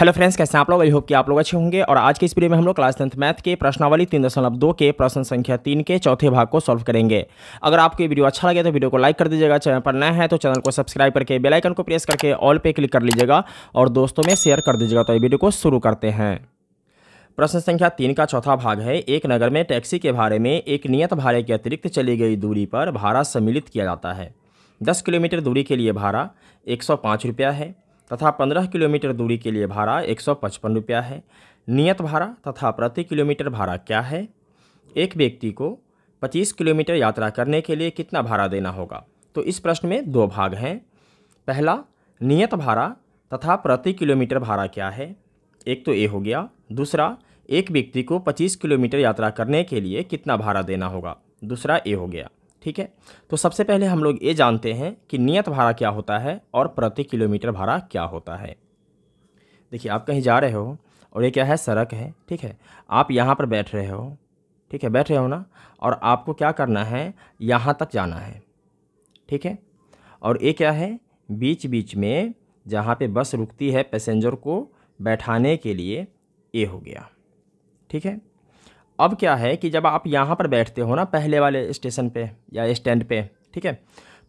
hello friends कैसे हैं आप लोग आई होप कि आप लोग अच्छे होंगे और आज के इस वीडियो में हम लोग क्लास टेंथ मैथ के प्रश्नावली तीन दशमलव दो के प्रश्न संख्या तीन के चौथे भाग को सॉल्व करेंगे अगर आपको ये वीडियो अच्छा लगे तो वीडियो को लाइक कर दीजिएगा चैनल पर नया है तो चैनल को सब्सक्राइब करके बेलाइकन को प्रेस करके ऑल पे क्लिक कर लीजिएगा और दोस्तों में शेयर कर दीजिएगा तो ये वीडियो को शुरू करते हैं प्रश्न संख्या तीन का चौथा भाग है एक नगर में टैक्सी के भाड़े में एक नियत भाड़े के अतिरिक्त चली गई दूरी पर भाड़ा सम्मिलित किया जाता है दस किलोमीटर दूरी के लिए भाड़ा एक सौ पाँच रुपया है तथा पंद्रह किलोमीटर दूरी के लिए भाड़ा एक सौ पचपन रुपया है नियत भाड़ा तथा प्रति किलोमीटर भाड़ा क्या है एक व्यक्ति को पच्चीस किलोमीटर यात्रा करने के लिए कितना भाड़ा देना होगा तो इस प्रश्न में दो भाग हैं पहला नियत भाड़ा तथा प्रति किलोमीटर भाड़ा क्या है एक तो ए हो गया दूसरा एक व्यक्ति को 25 किलोमीटर यात्रा करने के लिए कितना भाड़ा देना होगा दूसरा ए हो गया ठीक है तो सबसे पहले हम लोग ये जानते हैं कि नियत भाड़ा क्या होता है और प्रति किलोमीटर भाड़ा क्या होता है देखिए आप कहीं जा रहे हो और ये क्या है सड़क है ठीक है आप यहाँ पर बैठ रहे हो ठीक है बैठ रहे हो ना और आपको क्या करना है यहाँ तक जाना है ठीक है और ये क्या है बीच बीच में जहाँ पे बस रुकती है पैसेंजर को बैठाने के लिए ये हो गया ठीक है अब क्या है कि जब आप यहाँ पर बैठते हो ना पहले वाले स्टेशन पे या स्टैंड पे ठीक है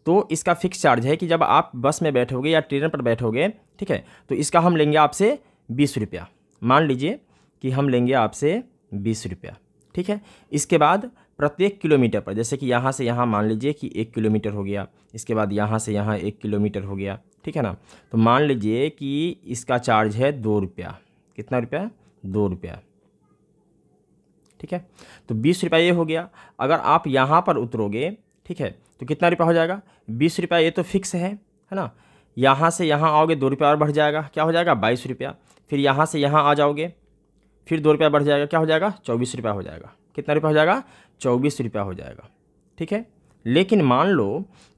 तो इसका फिक्स चार्ज है कि जब आप बस में बैठोगे या ट्रेन पर बैठोगे ठीक है तो इसका हम लेंगे आपसे बीस रुपया मान लीजिए कि हम लेंगे आपसे बीस रुपया ठीक है इसके बाद प्रत्येक किलोमीटर पर जैसे कि यहाँ से यहाँ मान लीजिए कि एक किलोमीटर हो गया इसके बाद यहाँ से यहाँ एक किलोमीटर हो गया ठीक है ना तो मान लीजिए कि इसका चार्ज है दो रुपया कितना रुपया दो रुपया ठीक है तो बीस रुपया ये हो गया अगर आप यहाँ पर उतरोगे ठीक है तो कितना रुपया हो जाएगा बीस रुपया ये तो फिक्स है है ना यहाँ से यहाँ आओगे दो रुपया और बढ़ जाएगा क्या हो जाएगा बाईस रुपया फिर यहाँ से यहाँ आ जाओगे फिर दो रुपया बढ़ जाएगा क्या हो जाएगा चौबीस रुपया हो जाएगा कितना रुपया हो जाएगा चौबीस रुपया हो जाएगा ठीक है लेकिन मान लो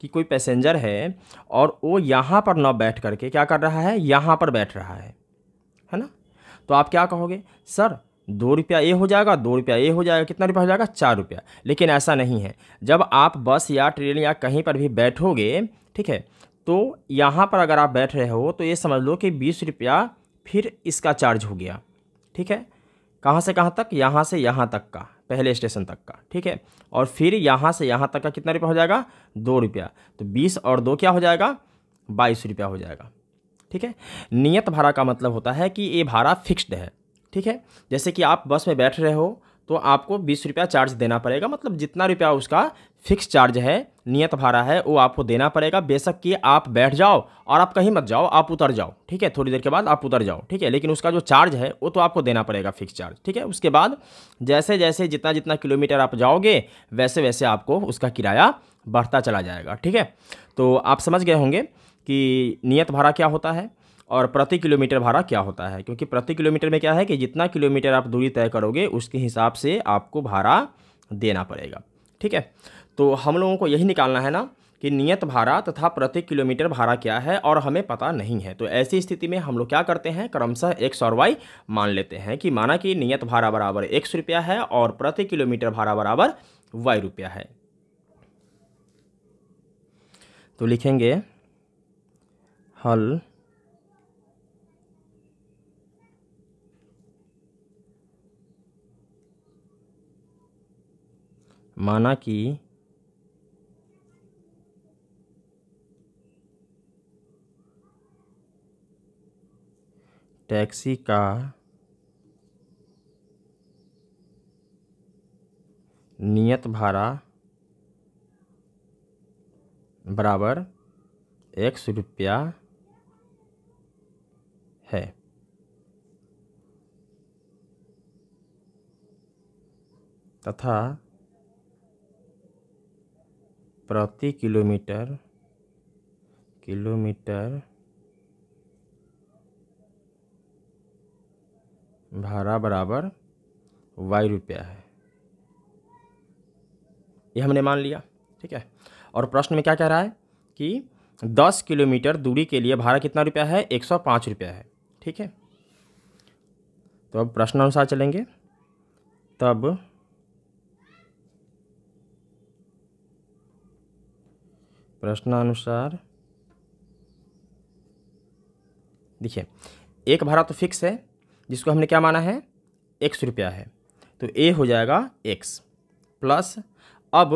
कि कोई पैसेंजर है और वो यहाँ पर ना बैठ करके क्या कर रहा है यहाँ पर बैठ रहा है है ना तो आप क्या कहोगे सर दो रुपया ये हो जाएगा दो रुपया ये हो जाएगा कितना रुपया हो जाएगा चार रुपया लेकिन ऐसा नहीं है जब आप बस या ट्रेन या कहीं पर भी बैठोगे ठीक है तो यहाँ पर अगर आप बैठ रहे हो तो ये समझ लो कि बीस रुपया फिर इसका चार्ज हो गया ठीक है कहाँ से कहाँ तक यहाँ से यहाँ तक का पहले स्टेशन तक का ठीक है और फिर यहाँ से यहाँ तक का कितना रुपया हो जाएगा दो रुपया तो बीस और दो क्या हो जाएगा बाईस रुपया हो जाएगा ठीक है नियत भाड़ा का मतलब होता है कि ये भाड़ा फिक्स्ड है ठीक है जैसे कि आप बस में बैठ रहे हो तो आपको बीस रुपया चार्ज देना पड़ेगा मतलब जितना रुपया उसका फिक्स चार्ज है नियत भाड़ा है वो आपको देना पड़ेगा बेशक कि आप बैठ जाओ और आप कहीं मत जाओ आप उतर जाओ ठीक है थोड़ी देर के बाद आप उतर जाओ ठीक है लेकिन उसका जो चार्ज है वो तो आपको देना पड़ेगा फिक्स चार्ज ठीक है उसके बाद जैसे जैसे जितना जितना किलोमीटर आप जाओगे वैसे वैसे आपको उसका किराया बढ़ता चला जाएगा ठीक है तो आप समझ गए होंगे कि नियत भाड़ा क्या होता है और प्रति किलोमीटर भाड़ा क्या होता है क्योंकि प्रति किलोमीटर में क्या है कि जितना किलोमीटर आप दूरी तय करोगे उसके हिसाब से आपको भाड़ा देना पड़ेगा ठीक है तो हम लोगों को यही निकालना है ना कि नियत भाड़ा तथा प्रति किलोमीटर भाड़ा क्या है और हमें पता नहीं है तो ऐसी स्थिति में हम लोग क्या करते हैं क्रमशः एक्स और वाई मान लेते हैं कि माना कि नियत भाड़ा बराबर एक्स रुपया है और प्रति किलोमीटर भाड़ा बराबर वाई रुपया है तो लिखेंगे हल माना कि टैक्सी का नियत भाड़ा बराबर एक सौ रुपया है तथा प्रति किलोमीटर किलोमीटर भाड़ा बराबर वाई रुपया है ये हमने मान लिया ठीक है और प्रश्न में क्या कह रहा है कि दस किलोमीटर दूरी के लिए भाड़ा कितना रुपया है एक सौ पाँच रुपया है ठीक है तो अब प्रश्न अनुसार चलेंगे तब प्रश्नानुसार देखिए एक भाड़ा तो फिक्स है जिसको हमने क्या माना है एक्स रुपया है तो ए हो जाएगा एक्स प्लस अब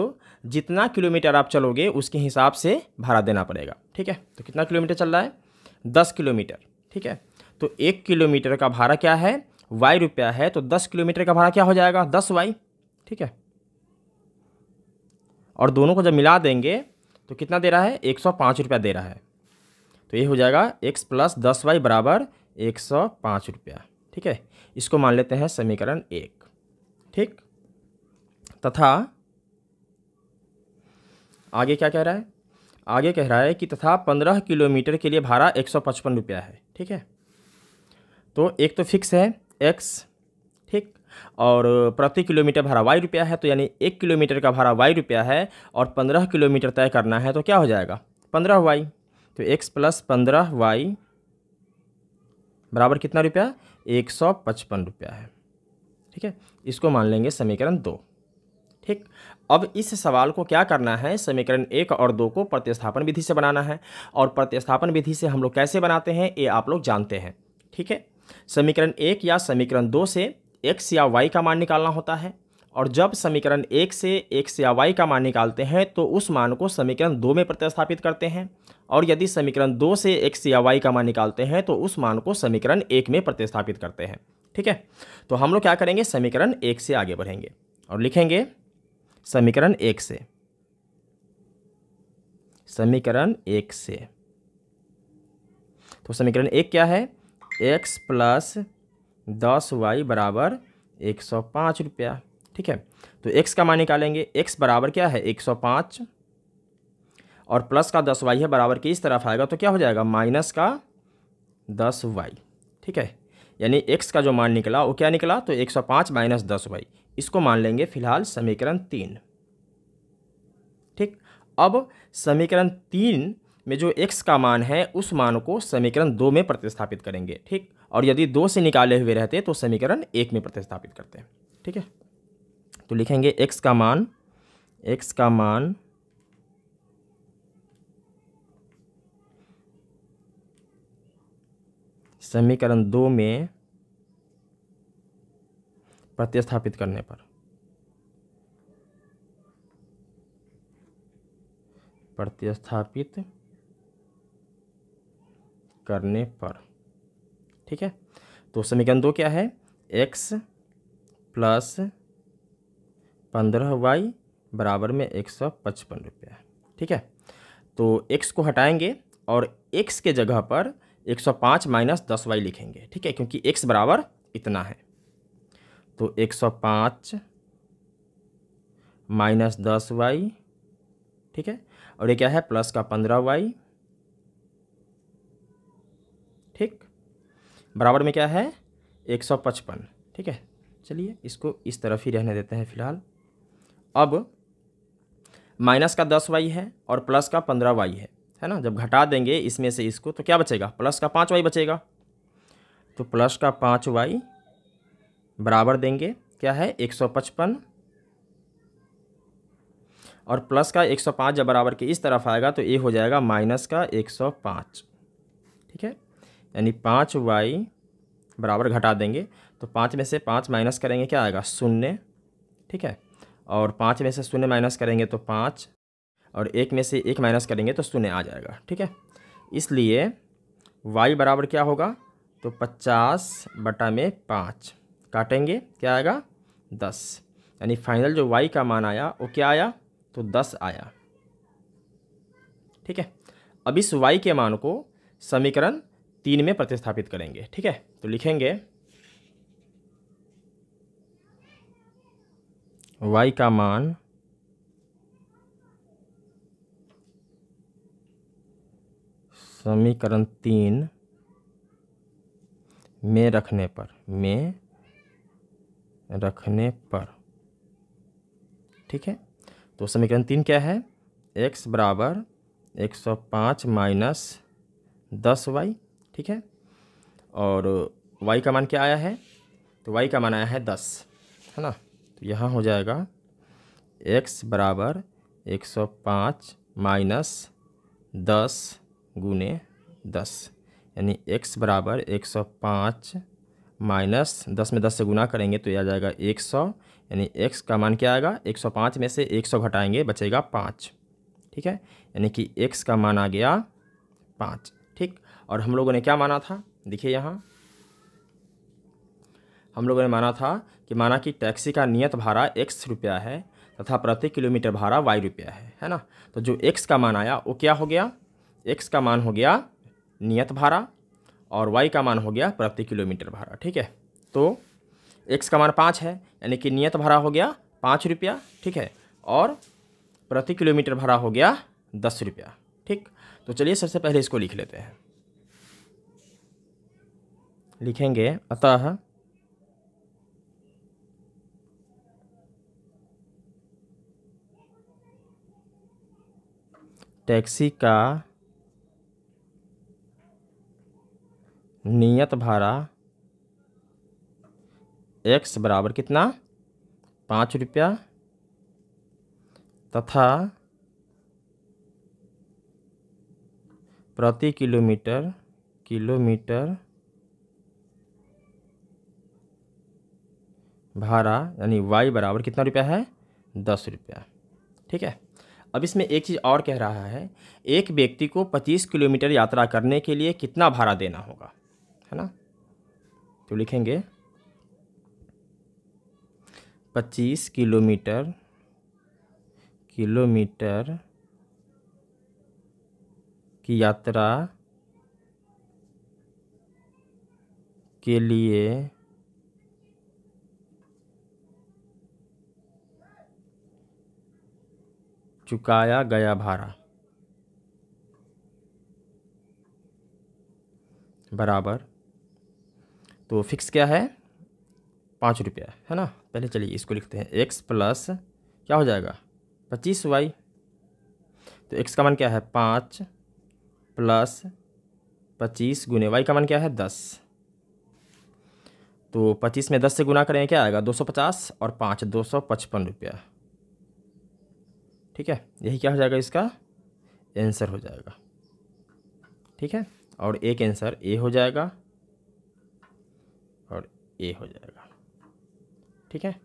जितना किलोमीटर आप चलोगे उसके हिसाब से भाड़ा देना पड़ेगा ठीक है तो कितना किलोमीटर चल रहा है दस किलोमीटर ठीक है तो एक किलोमीटर का भाड़ा क्या है वाई रुपया है तो दस किलोमीटर का भाड़ा क्या हो जाएगा दस वाई ठीक है और दोनों को जब मिला देंगे तो कितना दे रहा है एक सौ पाँच रुपया दे रहा है तो ये हो जाएगा एक्स प्लस दस वाई बराबर एक सौ पाँच रुपया ठीक है इसको मान लेते हैं समीकरण एक ठीक तथा आगे क्या कह रहा है आगे कह रहा है कि तथा पंद्रह किलोमीटर के लिए भाड़ा एक सौ पचपन रुपया है ठीक है तो एक तो फिक्स है एक्स ठीक और प्रति किलोमीटर भाड़ा वाई रुपया है तो यानी एक किलोमीटर का भाड़ा वाई रुपया है और पंद्रह किलोमीटर तय करना है तो क्या हो जाएगा पंद्रह वाई तो एक्स प्लस पंद्रह वाई बराबर कितना रुपया एक सौ पचपन रुपया है ठीक है इसको मान लेंगे समीकरण दो ठीक अब इस सवाल को क्या करना है समीकरण एक और दो को प्रतिस्थापन विधि से बनाना है और प्रतिस्थापन विधि से हम लोग कैसे बनाते हैं ये आप लोग जानते हैं ठीक है समीकरण एक या समीकरण दो से एक्स या वाई का मान निकालना होता है और जब समीकरण एक से एक्स या वाई का मान निकालते हैं तो उस मान को समीकरण दो में प्रतिस्थापित करते हैं और यदि समीकरण दो से एक्स या वाई का मान निकालते हैं तो उस मान को समीकरण एक में प्रतिस्थापित करते हैं ठीक है तो हम लोग क्या करेंगे समीकरण एक से आगे बढ़ेंगे और लिखेंगे समीकरण एक से समीकरण एक से तो समीकरण एक क्या है एक्स प्लस दस वाई बराबर एक सौ पाँच रुपया ठीक है तो एक्स का मान निकालेंगे एक्स बराबर क्या है एक सौ पाँच और प्लस का दस वाई है बराबर के इस तरफ आएगा तो क्या हो जाएगा माइनस का दस वाई ठीक है यानी एक्स का जो मान निकला वो क्या निकला तो एक सौ पाँच माइनस दस वाई इसको मान लेंगे फिलहाल समीकरण तीन ठीक अब समीकरण तीन में जो x का मान है उस मान को समीकरण दो में प्रतिस्थापित करेंगे ठीक और यदि दो से निकाले हुए रहते तो समीकरण एक में प्रतिस्थापित करते हैं ठीक है तो लिखेंगे x का मान x का मान समीकरण दो में प्रतिस्थापित करने पर प्रतिस्थापित करने पर ठीक है तो समीकरण दो क्या है एक्स प्लस पंद्रह वाई बराबर में एक सौ पचपन रुपया ठीक है तो एक्स को हटाएंगे और एक्स के जगह पर एक सौ पाँच माइनस दस वाई लिखेंगे ठीक है क्योंकि एक्स बराबर इतना है तो एक सौ पाँच माइनस दस वाई ठीक है और ये क्या है प्लस का पंद्रह वाई ठीक बराबर में क्या है एक सौ पचपन ठीक है चलिए इसको इस तरफ ही रहने देते हैं फिलहाल अब माइनस का दस वाई है और प्लस का पंद्रह वाई है है ना जब घटा देंगे इसमें से इसको तो क्या बचेगा प्लस का पाँच वाई बचेगा तो प्लस का पाँच वाई बराबर देंगे क्या है एक सौ पचपन और प्लस का एक सौ पाँच जब बराबर के इस तरफ आएगा तो ये हो जाएगा माइनस का एक सौ पाँच ठीक है यानी पाँच वाई बराबर घटा देंगे तो पाँच में से पाँच माइनस करेंगे क्या आएगा शून्य ठीक है और पाँच में से शून्य माइनस करेंगे तो पाँच और एक में से एक माइनस करेंगे तो शून्य आ जाएगा ठीक है इसलिए y बराबर क्या होगा तो पचास बटा में पाँच काटेंगे क्या आएगा दस यानी फाइनल जो y का मान आया वो क्या आया तो दस आया ठीक है अब इस y के मान को समीकरण तीन में प्रतिस्थापित करेंगे ठीक है तो लिखेंगे y का मान समीकरण तीन में रखने पर में रखने पर ठीक है तो समीकरण तीन क्या है x बराबर एक सौ पाँच माइनस दस वाई ठीक है और वाई का मान क्या आया है तो वाई का मान आया है दस है ना तो यहाँ हो जाएगा एक्स बराबर एक सौ पाँच माइनस दस गुने दस यानी एक्स बराबर एक सौ पाँच माइनस दस में दस से गुना करेंगे तो यह आ जाएगा एक सौ यानी एक्स का मान क्या आएगा एक सौ पाँच में से एक सौ घटाएँगे बचेगा पाँच ठीक है यानी कि एक्स का मान आ गया पाँच ठीक और हम लोगों ने क्या माना था देखिए यहाँ हम लोगों ने माना था कि माना कि टैक्सी का नियत भाड़ा एक्स रुपया है तथा प्रति किलोमीटर भाड़ा वाई रुपया है है ना तो जो एक्स का मान आया वो क्या हो गया एक्स का मान हो गया नियत भाड़ा और वाई का मान हो गया प्रति किलोमीटर भाड़ा ठीक है तो एक्स का मान पाँच है यानी कि नियत भाड़ा हो गया पाँच रुपया ठीक है और प्रति किलोमीटर भाड़ा हो गया दस रुपया तो चलिए सबसे पहले इसको लिख लेते हैं लिखेंगे अतः टैक्सी का नियत भाड़ा एक्स बराबर कितना पाँच रुपया तथा प्रति किलोमीटर किलोमीटर भाड़ा यानी वाई बराबर कितना रुपया है दस रुपया ठीक है अब इसमें एक चीज़ और कह रहा है एक व्यक्ति को पच्चीस किलोमीटर यात्रा करने के लिए कितना भाड़ा देना होगा है ना तो लिखेंगे पच्चीस किलोमीटर किलोमीटर की यात्रा के लिए चुकाया गया भाड़ा बराबर तो फिक्स क्या है पाँच रुपया है ना पहले चलिए इसको लिखते हैं एक्स प्लस क्या हो जाएगा पच्चीस वाई तो एक्स का मान क्या है पाँच प्लस पच्चीस गुने वाई का मान क्या है दस तो पच्चीस में दस से गुना करेंगे क्या आएगा दो सौ पचास और पाँच दो सौ पचपन रुपया ठीक है यही क्या हो जाएगा इसका आंसर हो जाएगा ठीक है और एक आंसर ए हो जाएगा और ए हो जाएगा ठीक है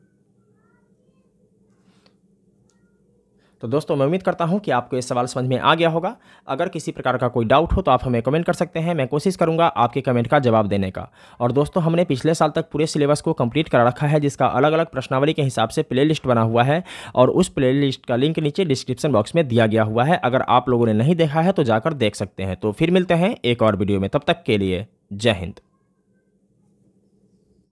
तो दोस्तों मैं उम्मीद करता हूँ कि आपको ये सवाल समझ में आ गया होगा अगर किसी प्रकार का कोई डाउट हो तो आप हमें कमेंट कर सकते हैं मैं कोशिश करूँगा आपके कमेंट का जवाब देने का और दोस्तों हमने पिछले साल तक पूरे सिलेबस को कंप्लीट करा रखा है जिसका अलग अलग प्रश्नावली के हिसाब से प्ले बना हुआ है और उस प्ले का लिंक नीचे डिस्क्रिप्शन बॉक्स में दिया गया हुआ है अगर आप लोगों ने नहीं देखा है तो जाकर देख सकते हैं तो फिर मिलते हैं एक और वीडियो में तब तक के लिए जय हिंद